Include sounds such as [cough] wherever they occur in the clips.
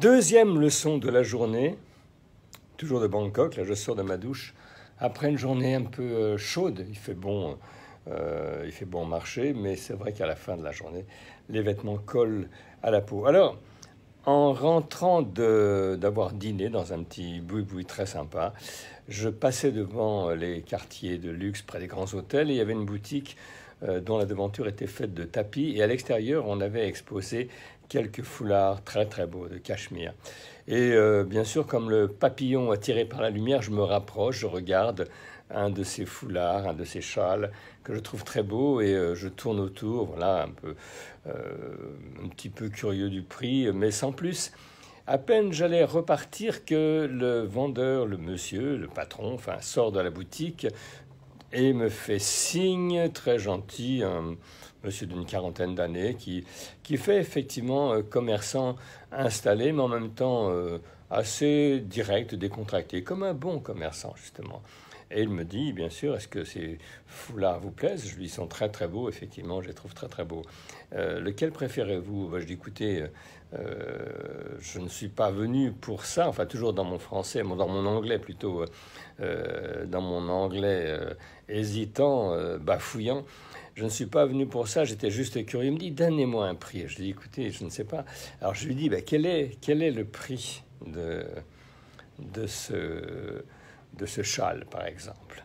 Deuxième leçon de la journée, toujours de Bangkok, là je sors de ma douche, après une journée un peu euh, chaude, il fait bon, euh, il fait bon marché, mais c'est vrai qu'à la fin de la journée, les vêtements collent à la peau. Alors, en rentrant d'avoir dîné dans un petit boui-boui très sympa, je passais devant les quartiers de luxe près des grands hôtels il y avait une boutique euh, dont la devanture était faite de tapis. Et à l'extérieur, on avait exposé quelques foulards très très beaux de cachemire. Et euh, bien sûr, comme le papillon attiré par la lumière, je me rapproche, je regarde un de ces foulards, un de ces châles que je trouve très beau et euh, je tourne autour, voilà, un peu, euh, un petit peu curieux du prix, mais sans plus. À peine j'allais repartir que le vendeur, le monsieur, le patron, enfin, sort de la boutique, et me fait signe, très gentil, un monsieur d'une quarantaine d'années, qui, qui fait effectivement euh, commerçant installé, mais en même temps euh, assez direct, décontracté, comme un bon commerçant, justement. Et il me dit, bien sûr, est-ce que ces foulards vous plaisent Je lui dis, sont très très beaux, effectivement, je les trouve très très beaux. Euh, lequel préférez-vous ben, Je dis, écoutez, euh, je ne suis pas venu pour ça, enfin toujours dans mon français, dans mon anglais plutôt, euh, dans mon anglais hésitant, bafouillant. Je ne suis pas venu pour ça, j'étais juste curieux. Il me dit, donnez-moi un prix. Je lui dis, écoutez, je ne sais pas. Alors je lui dis, bah, quel, est, quel est le prix de, de ce de ce châle, par exemple.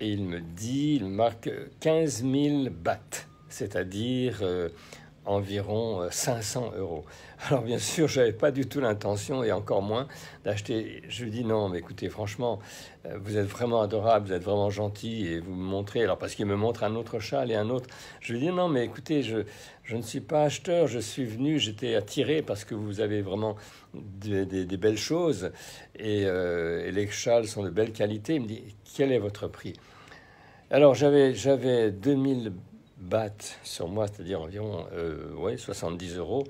Et il me dit, il marque 15 000 bahts, c'est-à-dire euh, environ 500 euh, euros. [laughs] Alors bien sûr, je n'avais pas du tout l'intention, et encore moins, d'acheter. Je lui dis non, mais écoutez, franchement, euh, vous êtes vraiment adorable, vous êtes vraiment gentil, et vous me montrez, alors parce qu'il me montre un autre châle et un autre, je lui dis non, mais écoutez, je, je ne suis pas acheteur, je suis venu, j'étais attiré parce que vous avez vraiment des, belles choses, et, euh, les châles sont de belle qualité. Il me dit, quel est votre prix alors j'avais j'avais 2000 battent sur moi, c'est-à-dire environ euh, ouais, 70 euros.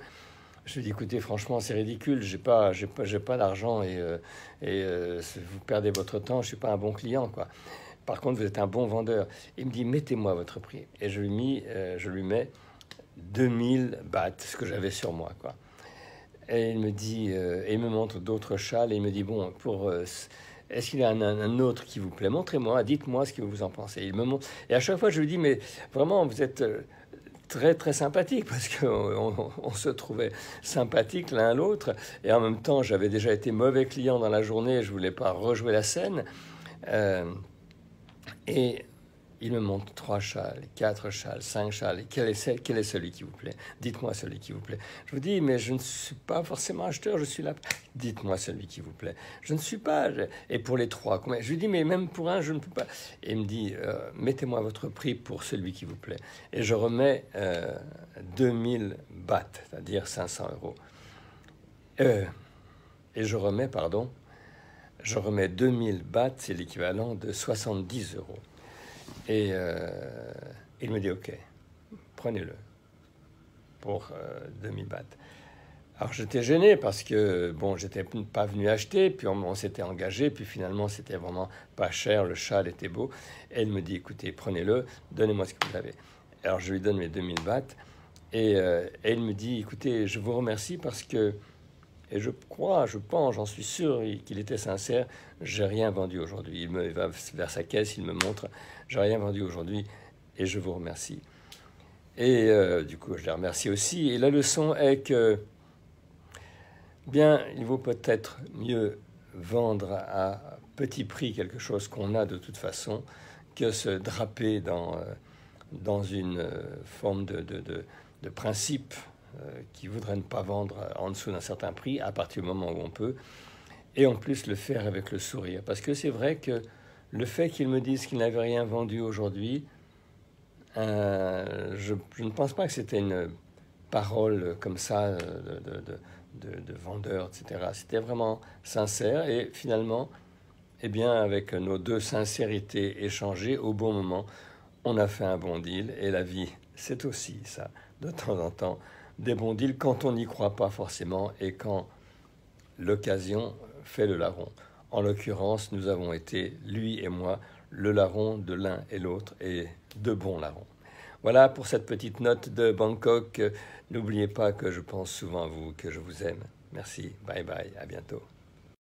Je lui ai écoutez, franchement, c'est ridicule, j'ai pas, pas, j'ai pas d'argent et, euh, euh, vous perdez votre temps, je suis pas un bon client, quoi. Par contre, vous êtes un bon vendeur. Il me dit, mettez-moi votre prix. Et je lui, mis, je lui mets 2000 bahts, ce que j'avais sur moi, quoi. Et il me dit, et me montre d'autres châles et il me dit, bon, pour est-ce qu'il y a un, autre qui vous plaît Montrez-moi, dites-moi ce que vous en pensez. Il me montre. Et à chaque fois, je lui dis, mais vraiment, vous êtes euh, très très sympathique parce qu'on on, se trouvait sympathique l'un à l'autre et en même temps j'avais déjà été mauvais client dans la journée je voulais pas rejouer la scène euh, et il me montre trois châles, quatre châles, cinq châles. Quel est, quel celui qui vous plaît Dites-moi celui qui vous plaît. Je vous dis, mais je ne suis pas forcément acheteur, je suis là. Dites-moi celui qui vous plaît. Je ne suis pas. et pour les trois, combien Je lui dis, mais même pour un, je ne peux pas. Et il me dit, euh, mettez-moi votre prix pour celui qui vous plaît. Et je remets 2000 euh, bahts, c'est-à-dire 500 euros. Euh, et je remets, pardon, je remets 2000 bahts, c'est l'équivalent de 70 euros. Et euh, il me dit Ok, prenez-le pour 2000 euh, bahts. Alors j'étais gêné parce que bon, j'étais pas venu acheter, puis on, s'était engagé, puis finalement c'était vraiment pas cher, le châle était beau. Et elle me dit écoutez, prenez-le, donnez-moi ce que vous avez. Alors je lui donne mes 2000 bahts et, euh, et elle me dit écoutez, je vous remercie parce que et je crois, je pense, j'en suis sûr qu'il était sincère. J'ai rien vendu aujourd'hui. Il me va vers sa caisse, il me montre, j'ai rien vendu aujourd'hui et je vous remercie. Et euh, du coup, je les remercie aussi. Et la leçon est que, bien, il vaut peut-être mieux vendre à petit prix quelque chose qu'on a de toute façon que se draper dans, euh, dans une euh, forme de, de, de principe euh, qui voudraient ne pas vendre en dessous d'un certain prix à partir du moment où on peut. Et en plus, le faire avec le sourire. Parce que c'est vrai que le fait qu'ils me disent qu'ils n'avaient rien vendu aujourd'hui, euh, je, ne pense pas que c'était une parole comme ça euh, de, de, de vendeur, etc. C'était vraiment sincère et finalement, eh bien, avec nos deux sincérités échangées au bon moment, on a fait un bon deal et la vie, c'est aussi ça, de temps en temps des bons deals quand on n'y croit pas forcément et quand l'occasion fait le larron. En l'occurrence, nous avons été, lui et moi, le larron de l'un et l'autre et de bons larrons. Voilà pour cette petite note de Bangkok. N'oubliez pas que je pense souvent à vous, que je vous aime. Merci, bye bye, à bientôt.